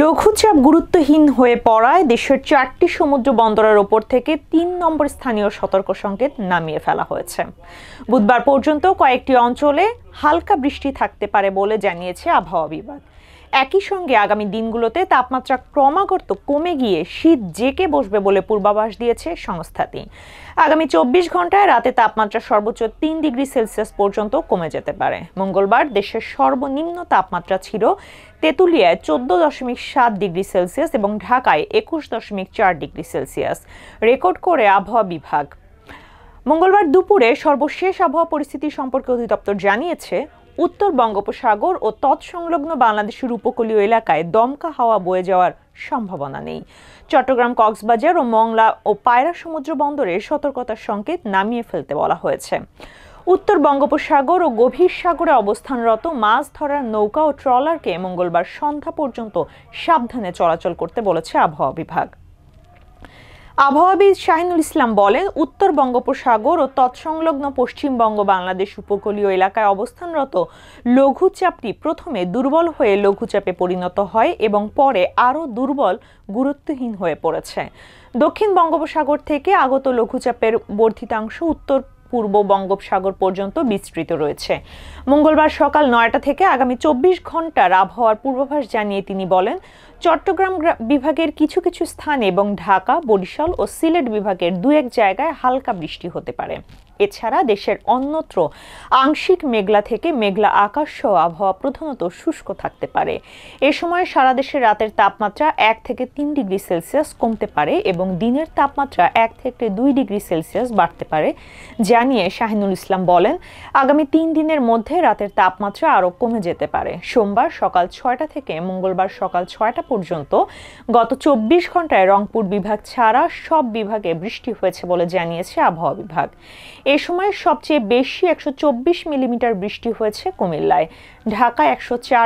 লঘুচাপ গুরুত্বহীন হয়ে পড়ায় দেশের চারটি সমুদ্র বন্দরের ওপর থেকে তিন নম্বর স্থানীয় সতর্ক সংকেত নামিয়ে ফেলা হয়েছে বুধবার পর্যন্ত কয়েকটি অঞ্চলে হালকা বৃষ্টি থাকতে পারে বলে জানিয়েছে আবহাওয়া বিভাগ একই সঙ্গে আগামী দিনগুলোতে তাপমাত্রা ক্রমাগত কমে গিয়ে শীত জেকে বসবে বলে পূর্বাভাস দিয়েছে সংস্থাটি আগামী চব্বিশ ঘন্টায় রাতে তাপমাত্রা সর্বোচ্চ তিন ডিগ্রি সেলসিয়াস পর্যন্ত কমে যেতে পারে মঙ্গলবার দেশের সর্বনিম্ন তাপমাত্রা ছিল তেঁতুলিয়ায় চোদ্দ দশমিক সাত ডিগ্রি সেলসিয়াস এবং ঢাকায় একুশ দশমিক চার ডিগ্রি সেলসিয়াস রেকর্ড করে আবহাওয়া বিভাগ মঙ্গলবার দুপুরে সর্বশেষ আবহাওয়া পরিস্থিতি সম্পর্কে অধিদপ্তর জানিয়েছে উত্তর বঙ্গোপসাগর ও তৎসংলগ্ন বাংলাদেশের উপকূলীয় এলাকায় দমকা হাওয়া বয়ে যাওয়ার সম্ভাবনা নেই চট্টগ্রাম কক্সবাজার ও মংলা ও পায়রা সমুদ্র বন্দরে সতর্কতার সংকেত নামিয়ে ফেলতে বলা হয়েছে উত্তর বঙ্গোপসাগর ও গভীর সাগরে অবস্থানরত মাছ ধরার নৌকা ও ট্রলারকে মঙ্গলবার সন্ধ্যা পর্যন্ত সাবধানে চলাচল করতে বলেছে আবহাওয়া বিভাগ আবহাওয়াবিদ শাহিনুল ইসলাম বলেন উত্তর বঙ্গোপসাগর ও তৎসংলগ্ন পশ্চিমবঙ্গ বাংলাদেশ উপকূলীয় এলাকায় অবস্থানরত লঘুচাপটি প্রথমে দুর্বল হয়ে লঘুচাপে পরিণত হয় এবং পরে আরও দুর্বল গুরুত্বহীন হয়ে পড়েছে দক্ষিণ বঙ্গোপসাগর থেকে আগত লঘুচাপের বর্ধিতাংশ উত্তর পূর্ব বঙ্গোপসাগর পর্যন্ত বিস্তৃত রয়েছে মঙ্গলবার সকাল নয়টা থেকে আগামী চব্বিশ ঘন্টার আবহাওয়ার পূর্বাভাস জানিয়ে তিনি বলেন চট্টগ্রাম বিভাগের কিছু কিছু স্থান এবং ঢাকা বরিশাল ও সিলেট বিভাগের দু এক জায়গায় হালকা বৃষ্টি হতে পারে এছাড়া দেশের অন্যত্র আংশিক মেঘলা থেকে মেঘলা আকাশ সহ আবহাওয়া প্রধানত শুষ্ক থাকতে পারে এ সময় সারা দেশে রাতের তাপমাত্রা এক থেকে তিন ডিগ্রি সেলসিয়াস কমতে পারে এবং দিনের তাপমাত্রা এক থেকে দুই ডিগ্রি সেলসিয়াস বাড়তে পারে জানিয়ে শাহিনুল ইসলাম বলেন আগামী তিন দিনের মধ্যে রাতের তাপমাত্রা আরও কমে যেতে পারে সোমবার সকাল ছয়টা থেকে মঙ্গলবার সকাল ছয়টা পর্যন্ত গত চব্বিশ ঘন্টায় রংপুর বিভাগ ছাড়া সব বিভাগে বৃষ্টি হয়েছে বলে জানিয়েছে আবহাওয়া বিভাগ এ সময় সবচেয়ে বেশি একশো মিলিমিটার বৃষ্টি হয়েছে কুমিল্লায় ঢাকা একশো